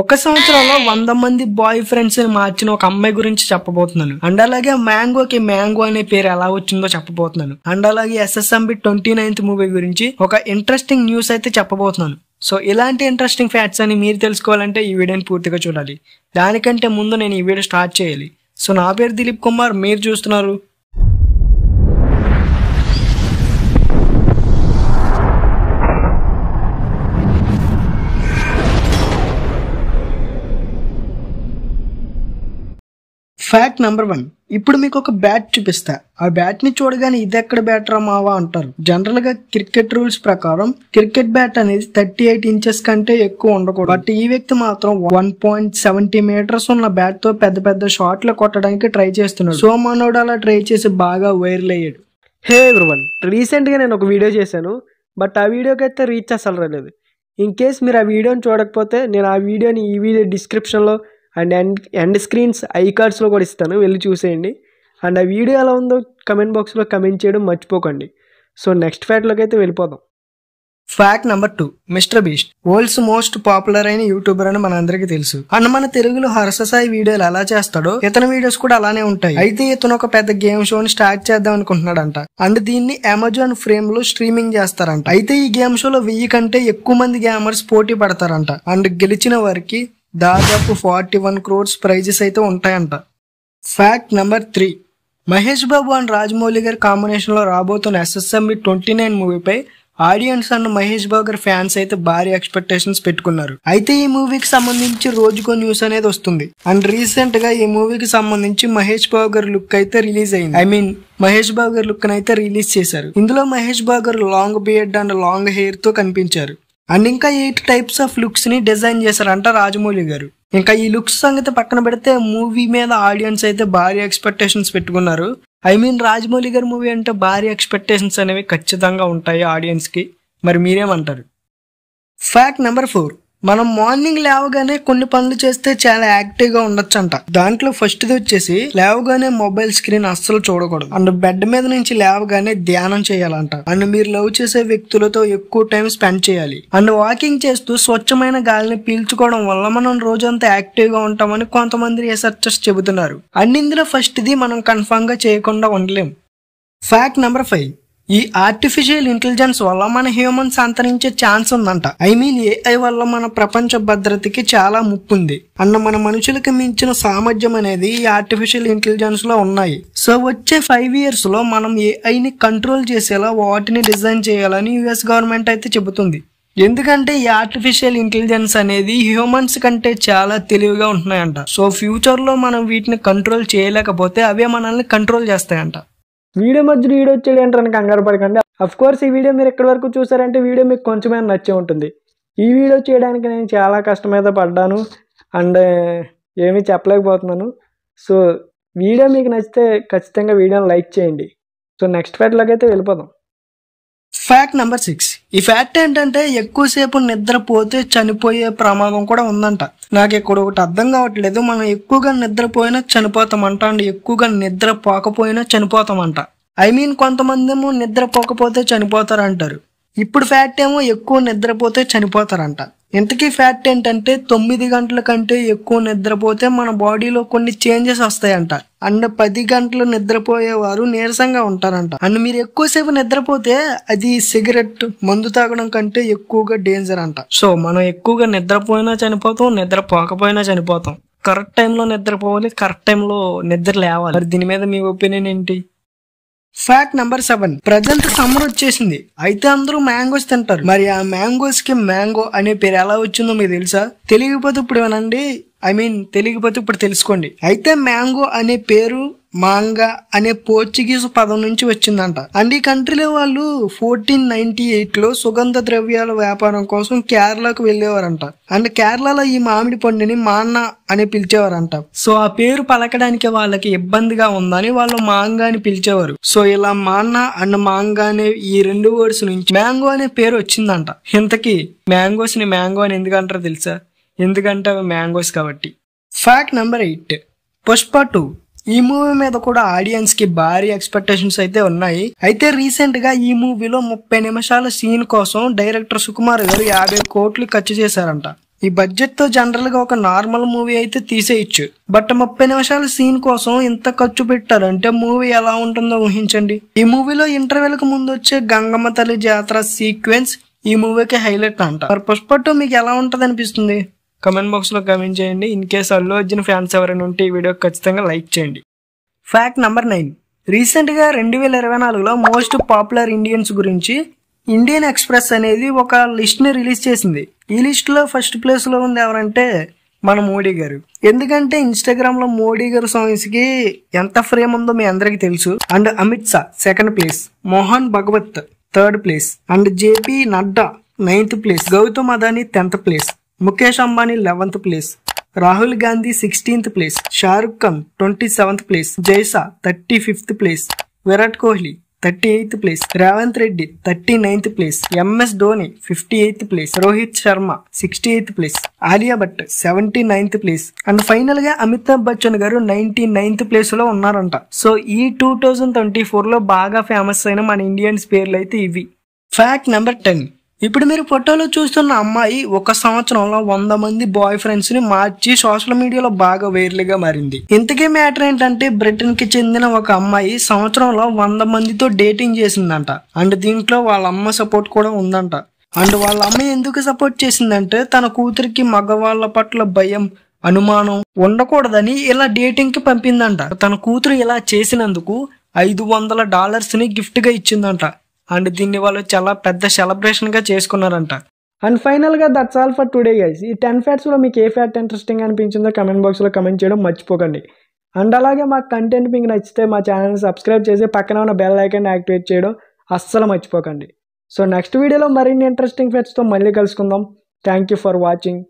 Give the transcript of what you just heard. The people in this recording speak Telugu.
ఒక సంవత్సరంలో వంద మంది బాయ్ ఫ్రెండ్స్ ని మార్చిన ఒక అమ్మాయి గురించి చెప్పబోతున్నాను అండ్ అలాగే మ్యాంగోకి మ్యాంగో అనే పేరు ఎలా వచ్చిందో చెప్పబోతున్నాను అండ్ అలాగే ఎస్ఎస్ఎంబి ట్వంటీ నైన్త్ మూవీ గురించి ఒక ఇంట్రెస్టింగ్ న్యూస్ అయితే చెప్పబోతున్నాను సో ఇలాంటి ఇంట్రెస్టింగ్ ఫ్యాక్ట్స్ అని మీరు తెలుసుకోవాలంటే ఈ వీడియోని పూర్తిగా చూడాలి దానికంటే ముందు నేను ఈ వీడియో స్టార్ట్ చేయాలి సో నా పేరు దిలీప్ కుమార్ మీరు చూస్తున్నారు ఫ్యాక్ట్ నెంబర్ వన్ ఇప్పుడు మీకు ఒక బ్యాట్ చూపిస్తా ఆ బ్యాట్ ని చూడగానే ఇది ఎక్కడ బ్యాట్ మావా అంటారు జనరల్ గా క్రికెట్ రూల్స్ ప్రకారం క్రికెట్ బ్యాట్ అనేది థర్టీ ఎయిట్ ఇంచెస్ కంటే ఎక్కువ ఉండకూడదు బట్ ఈ వ్యక్తి మాత్రం వన్ పాయింట్ సెవెంటీ మీటర్స్ ఉన్న బ్యాట్ తో పెద్ద పెద్ద షాట్లు కొట్టడానికి ట్రై చేస్తున్నాడు సో మనోడు అలా ట్రై చేసి బాగా వైరల్ అయ్యాడు హే ఎవ్రీవన్ రీసెంట్గా నేను ఒక వీడియో చేశాను బట్ ఆ వీడియోకి అయితే రీచ్ అసలు రాలేదు ఇన్ కేస్ మీరు ఆ వీడియోని చూడకపోతే నేను ఆ వీడియోని ఈ వీడియో డిస్క్రిప్షన్లో and end end screens I కార్డ్స్లో కూడా ఇస్తాను వెళ్ళి చూసేయండి అండ్ ఆ వీడియో ఎలా ఉందో కమెంట్ బాక్స్లో కమెంట్ చేయడం మర్చిపోకండి సో నెక్స్ట్ ఫ్యాక్ట్లోకి అయితే వెళ్ళిపోదాం fact number two Mister Beast world's most popular అయిన యూట్యూబర్ అని మనందరికీ తెలుసు అండ్ మన తెలుగులో హర్షసాయి వీడియోలు ఎలా చేస్తాడో ఇతని వీడియోస్ కూడా అలానే ఉంటాయి అయితే ఇతను ఒక పెద్ద గేమ్ షోని స్టార్ట్ చేద్దాం అనుకుంటున్నాడంట అండ్ దీన్ని అమెజాన్ ఫ్రేమ్ లో స్ట్రీమింగ్ చేస్తారంట అయితే ఈ గేమ్ షోలో వెయ్యి కంటే ఎక్కువ మంది గేమర్స్ పోటీ పడతారంట అండ్ గెలిచిన వారికి దాదాపు ఫార్టీ వన్ క్రోర్స్ ప్రైజెస్ అయితే ఉంటాయంట fact number three Mahesh Babu and Rajamouli గారి కాంబినేషన్లో రాబోతున్న ఎస్ఎస్ఎంబి ట్వంటీ నైన్ మూవీపై ఆడియన్స్ అండ్ మహేష్ బాబు గారి ఫ్యాన్స్ అయితే భారీ ఎక్స్పెక్టేషన్స్ పెట్టుకున్నారు అయితే ఈ మూవీకి సంబంధించి రోజుకో న్యూస్ అనేది వస్తుంది అండ్ రీసెంట్ గా ఈ మూవీకి సంబంధించి మహేష్ బాబు గారి లుక్ అయితే రిలీజ్ అయింది ఐ మీన్ మహేష్ బాబు గారి లుక్ అయితే రిలీజ్ చేశారు ఇందులో మహేష్ బాబు గారు long beard and long hair తో కనిపించారు అండ్ ఇంకా ఎయిట్ టైప్స్ ఆఫ్ లుక్స్ని డిజైన్ చేశారంట రాజమౌళి గారు ఇంకా ఈ లుక్స్ సంగతి పక్కన పెడితే మూవీ మీద ఆడియన్స్ అయితే భారీ ఎక్స్పెక్టేషన్స్ పెట్టుకున్నారు ఐ మీన్ రాజమౌళి గారి మూవీ అంటే భారీ ఎక్స్పెక్టేషన్స్ అనేవి ఖచ్చితంగా ఉంటాయి ఆడియన్స్కి మరి మీరేమంటారు ఫ్యాక్ట్ నెంబర్ ఫోర్ మనం మార్నింగ్ లేవగానే కొన్ని పనులు చేస్తే చాలా యాక్టివ్ గా ఉండొచ్చంట దాంట్లో ఫస్ట్ ది వచ్చేసి లేవగానే మొబైల్ స్క్రీన్ అస్సలు చూడకూడదు అండ్ బెడ్ మీద నుంచి లేవగానే ధ్యానం చేయాలంట అండ్ మీరు లవ్ చేసే వ్యక్తులతో ఎక్కువ టైం స్పెండ్ చేయాలి అండ్ వాకింగ్ చేస్తూ స్వచ్ఛమైన గాలిని పీల్చుకోవడం వల్ల మనం రోజంతా యాక్టివ్ గా ఉంటామని కొంతమంది రీసెర్చర్స్ చెబుతున్నారు అండ్ ఇందులో మనం కన్ఫామ్ గా చేయకుండా ఉండలేం ఫ్యాక్ట్ నెంబర్ ఫైవ్ ఈ ఆర్టిఫిషియల్ ఇంటెలిజెన్స్ వల్ల మన హ్యూమన్స్ అంతరించే ఛాన్స్ ఉందంట ఐ మీన్ ఏఐ వల్ల మన ప్రపంచ భద్రతకి చాలా ముప్పు ఉంది అన్న మన మనుషులకు మించిన సామర్థ్యం అనేది ఈ ఆర్టిఫిషియల్ ఇంటెలిజెన్స్ లో ఉన్నాయి సో వచ్చే ఫైవ్ ఇయర్స్ లో మనం ఏఐని కంట్రోల్ చేసేలా వాటిని డిజైన్ చేయాలని యుఎస్ గవర్నమెంట్ అయితే చెబుతుంది ఎందుకంటే ఈ ఆర్టిఫిషియల్ ఇంటెలిజెన్స్ అనేది హ్యూమన్స్ కంటే చాలా తెలివిగా ఉంటున్నాయంట సో ఫ్యూచర్లో మనం వీటిని కంట్రోల్ చేయలేకపోతే అవే మనల్ని కంట్రోల్ చేస్తాయంట వీడియో మధ్యలో వీడియో వచ్చాడు ఏంటని కంగారు పడకండి అఫ్ కోర్స్ ఈ వీడియో మీరు ఎక్కడి వరకు చూసారంటే వీడియో మీకు కొంచెమైనా నచ్చే ఉంటుంది ఈ వీడియో చేయడానికి నేను చాలా కష్టం మీద పడ్డాను అండ్ uh, ఏమీ చెప్పలేకపోతున్నాను సో వీడియో మీకు నచ్చితే ఖచ్చితంగా వీడియోని లైక్ చేయండి సో నెక్స్ట్ ఫ్యాట్లోకి అయితే వెళ్ళిపోదాం ఫ్యాక్ట్ నెంబర్ సిక్స్ ఈ ఫ్యాక్ట్ ఏంటంటే ఎక్కువసేపు నిద్రపోతే చనిపోయే ప్రమాదం కూడా ఉందంట నాకు ఇక్కడ ఒకటి అర్థం కావట్లేదు మనం ఎక్కువగా నిద్రపోయినా చనిపోతామంట అండ్ ఎక్కువగా నిద్ర పోకపోయినా చనిపోతామంట ఐ మీన్ కొంతమంది ఏమో నిద్రపోకపోతే చనిపోతారంటారు ఇప్పుడు ఫ్యాక్ట్ ఏమో ఎక్కువ నిద్రపోతే చనిపోతారంట ఇంతకీ ఫ్యాక్ట్ ఏంటంటే తొమ్మిది గంటల కంటే ఎక్కువ నిద్రపోతే మన బాడీలో కొన్ని చేంజెస్ వస్తాయంట అండ్ పది గంటలు నిద్రపోయేవారు నీరసంగా ఉంటారంట అండ్ మీరు ఎక్కువసేపు నిద్రపోతే అది సిగరెట్ మందు తాగడం కంటే ఎక్కువగా డేంజర్ అంట సో మనం ఎక్కువగా నిద్రపోయినా చనిపోతాం నిద్రపోకపోయినా చనిపోతాం కరెక్ట్ టైంలో నిద్రపోవాలి కరెక్ట్ టైంలో నిద్ర లేవాలి మరి దీని మీద మీ ఒపీనియన్ ఏంటి fact number seven present summer వచ్చేసింది అయితే అందరూ మ్యాంగోస్ తింటారు మరి ఆ మ్యాంగోస్ కి మ్యాంగో అనే పేరు ఎలా వచ్చిందో మీకు తెలుసా తెలియకపోతే ఇప్పుడు వినండి ఐ మీన్ తెలియకపోతే ఇప్పుడు తెలుసుకోండి అయితే మ్యాంగో అనే పేరు మాంగా అనే పోర్చుగీస్ పదం నుంచి వచ్చిందంట అండ్ ఈ కంట్రీలో వాళ్ళు ఫోర్టీన్ నైన్టీ ఎయిట్లో సుగంధ ద్రవ్యాల వ్యాపారం కోసం కేరళకు వెళ్ళేవారంట అండ్ కేరళలో ఈ మామిడి పండుని మాన్న అని పిలిచేవారంట సో ఆ పేరు పలకడానికి వాళ్ళకి ఇబ్బందిగా ఉందని వాళ్ళు మాంగా అని పిలిచేవారు సో ఇలా మాన్న అండ్ మాంగా అనే ఈ రెండు వర్డ్స్ నుంచి మ్యాంగో అనే పేరు వచ్చిందంట ఇంతకీ మ్యాంగోస్ని మ్యాంగో అని ఎందుకంటారో తెలుసా ఎందుకంటే అవి మ్యాంగోస్ కాబట్టి fact number eight Pushpa two ఈ మూవీ మీద కూడా ఆడియన్స్ కి భారీ ఎక్స్పెక్టేషన్స్ అయితే ఉన్నాయి అయితే రీసెంట్ గా ఈ మూవీలో ముప్పై నిమిషాల సీన్ కోసం డైరెక్టర్ సుకుమార్ గారు యాభై కోట్లు ఖర్చు చేశారంట ఈ బడ్జెట్ తో జనరల్ గా ఒక నార్మల్ మూవీ అయితే తీసేయచ్చు బట్ ముప్పై నిమిషాల సీన్ కోసం ఇంత ఖర్చు పెట్టారంటే మూవీ ఎలా ఉంటుందో ఊహించండి ఈ మూవీలో ఇంటర్వెల్ కు ముందు వచ్చే గంగమ్మ తల్లి జాతర సీక్వెన్స్ ఈ మూవీకి హైలైట్ అంట మరి పుష్ప మీకు ఎలా ఉంటది అనిపిస్తుంది కమెంట్ బాక్స్లో కమెంట్ చేయండి in case Allu Arjun fans ఎవరైనా ఉంటే ఈ వీడియో ఖచ్చితంగా లైక్ చేయండి ఫ్యాక్ట్ నెంబర్ నైన్ రీసెంట్గా రెండు వేల ఇరవై నాలుగులో మోస్ట్ పాపులర్ ఇండియన్స్ గురించి ఇండియన్ ఎక్స్ప్రెస్ అనేది ఒక లిస్ట్ని రిలీజ్ చేసింది ఈ లిస్ట్లో ఫస్ట్ ప్లేస్లో ఉంది ఎవరంటే మన మోడీ గారు ఎందుకంటే ఇన్స్టాగ్రామ్లో మోడీ గారు సాంగ్స్కి ఎంత ఫ్రేమ్ ఉందో మీ అందరికీ తెలుసు and Amit Shah second place Mohan Bhagwat third place and JP Nadda ninth place Gautam Adani tenth place Mukesh Ambani eleventh place Rahul Gandhi sixteenth place Shahrukh Khan twenty seventh place జైసా thirty fifth place Virat Kohli thirty eighth place Revanth Reddy thirty ninth place MS Dhoni fifty eighth place Rohit Sharma sixty eighth place Alia Bhatt seventy ninth place and final గా అమితాబ్ బచ్చన్ గారు నైన్టీ నైన్త్ ప్లేస్ లో ఉన్నారంట సో ఈ టూ థౌజండ్ ట్వంటీ ఫోర్ లో బాగా ఫేమస్ అయిన మన ఇండియన్స్ పేర్లు అయితే ఇవి ఫ్యాక్ట్ నెంబర్ టెన్ ఇప్పుడు మీరు ఫోటోలో చూస్తున్న అమ్మాయి ఒక సంవత్సరంలో వంద మంది బాయ్ ఫ్రెండ్స్ ని మార్చి సోషల్ మీడియాలో బాగా గా మారింది ఇంతకీ మ్యాటర్ ఏంటంటే బ్రిటన్ కి చెందిన ఒక అమ్మాయి సంవత్సరంలో వంద మందితో డేటింగ్ చేసిందంట అండ్ దీంట్లో వాళ్ళ అమ్మ సపోర్ట్ కూడా ఉందంట అండ్ వాళ్ళ అమ్మ ఎందుకు సపోర్ట్ చేసిందంటే తన కూతురికి మగవాళ్ళ పట్ల భయం అనుమానం ఉండకూడదని ఇలా డేటింగ్ కి పంపిందంట తన కూతురు ఇలా చేసినందుకు ఐదు వందల డాలర్స్ ని గిఫ్ట్ గా ఇచ్చిందంట అండ్ దీన్ని వాళ్ళు చాలా పెద్ద సెలబ్రేషన్గా చేసుకున్నారంట అండ్ ఫైనల్గా that's all for today guys ఈ టెన్ ఫ్యాట్స్లో మీకు ఏ ఫ్యాట్ ఇంట్రెస్టింగ్ అనిపించిందో కమెంట్ బాక్స్లో కమెంట్ చేయడం మర్చిపోకండి అండ్ అలాగే మా కంటెంట్ మీకు నచ్చితే మా ఛానల్ని సబ్స్క్రైబ్ చేసి పక్కన ఉన్న బెల్ ఐకాన్ యాక్టివేట్ చేయడం అస్సలు మర్చిపోకండి సో నెక్స్ట్ వీడియోలో మరిన్ని ఇంట్రెస్టింగ్ ఫ్యాట్స్తో మళ్ళీ కలుసుకుందాం థ్యాంక్ యూ ఫర్ వాచింగ్